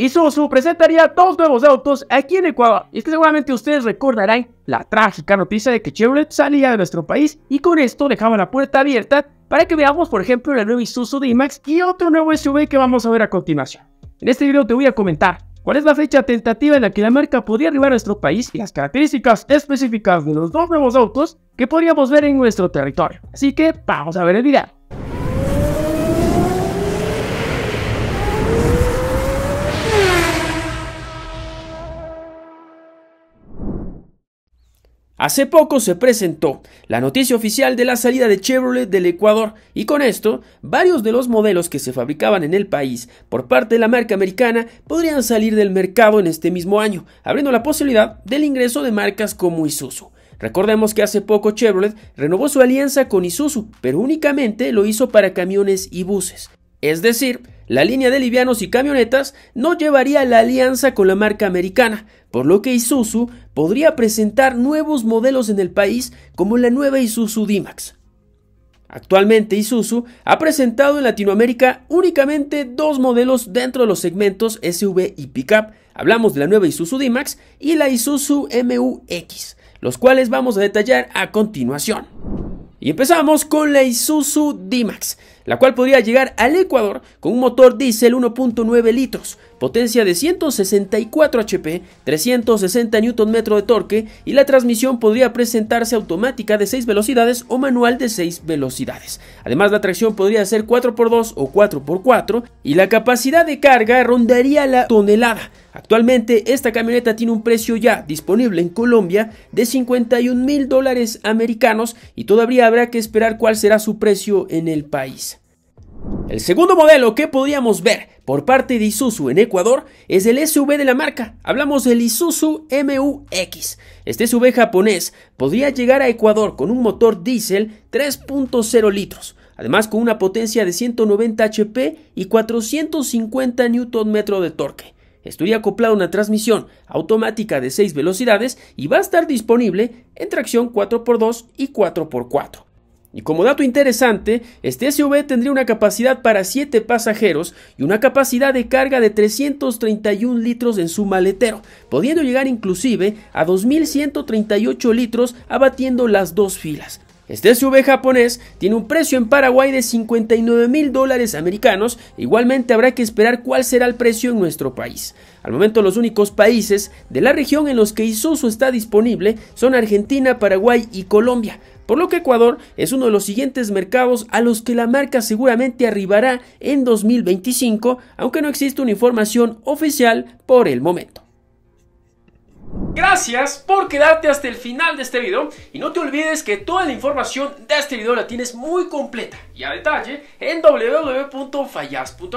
Isuzu presentaría dos nuevos autos aquí en Ecuador. Y es que seguramente ustedes recordarán la trágica noticia de que Chevrolet salía de nuestro país y con esto dejaba la puerta abierta para que veamos por ejemplo la nueva Isuzu D-Max y otro nuevo SUV que vamos a ver a continuación. En este video te voy a comentar cuál es la fecha tentativa en la que la marca podría arribar a nuestro país y las características específicas de los dos nuevos autos que podríamos ver en nuestro territorio. Así que vamos a ver el video. Hace poco se presentó la noticia oficial de la salida de Chevrolet del Ecuador y con esto varios de los modelos que se fabricaban en el país por parte de la marca americana podrían salir del mercado en este mismo año, abriendo la posibilidad del ingreso de marcas como Isuzu. Recordemos que hace poco Chevrolet renovó su alianza con Isuzu, pero únicamente lo hizo para camiones y buses. Es decir, la línea de livianos y camionetas no llevaría la alianza con la marca americana, por lo que Isuzu podría presentar nuevos modelos en el país como la nueva Isuzu D-Max. Actualmente Isuzu ha presentado en Latinoamérica únicamente dos modelos dentro de los segmentos SUV y pickup. Hablamos de la nueva Isuzu D-Max y la Isuzu MUX, los cuales vamos a detallar a continuación. Y empezamos con la Isuzu D-Max la cual podría llegar al Ecuador con un motor diésel 1.9 litros, potencia de 164 HP, 360 Nm de torque y la transmisión podría presentarse automática de 6 velocidades o manual de 6 velocidades. Además la tracción podría ser 4x2 o 4x4 y la capacidad de carga rondaría la tonelada. Actualmente esta camioneta tiene un precio ya disponible en Colombia de 51 mil dólares americanos y todavía habrá que esperar cuál será su precio en el país. El segundo modelo que podíamos ver por parte de Isuzu en Ecuador es el SUV de la marca. Hablamos del Isuzu MUX. Este SUV japonés podría llegar a Ecuador con un motor diésel 3.0 litros, además con una potencia de 190 HP y 450 Nm de torque. Estaría a una transmisión automática de 6 velocidades y va a estar disponible en tracción 4x2 y 4x4. Y como dato interesante, este SUV tendría una capacidad para 7 pasajeros y una capacidad de carga de 331 litros en su maletero, pudiendo llegar inclusive a 2.138 litros abatiendo las dos filas. Este SUV japonés tiene un precio en Paraguay de 59 mil dólares americanos. Igualmente habrá que esperar cuál será el precio en nuestro país. Al momento los únicos países de la región en los que Isuzu está disponible son Argentina, Paraguay y Colombia por lo que Ecuador es uno de los siguientes mercados a los que la marca seguramente arribará en 2025, aunque no existe una información oficial por el momento. Gracias por quedarte hasta el final de este video y no te olvides que toda la información de este video la tienes muy completa y a detalle en www.fallas.com.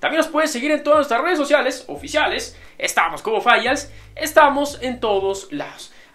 También nos puedes seguir en todas nuestras redes sociales oficiales. Estamos como Fallas, estamos en todos lados.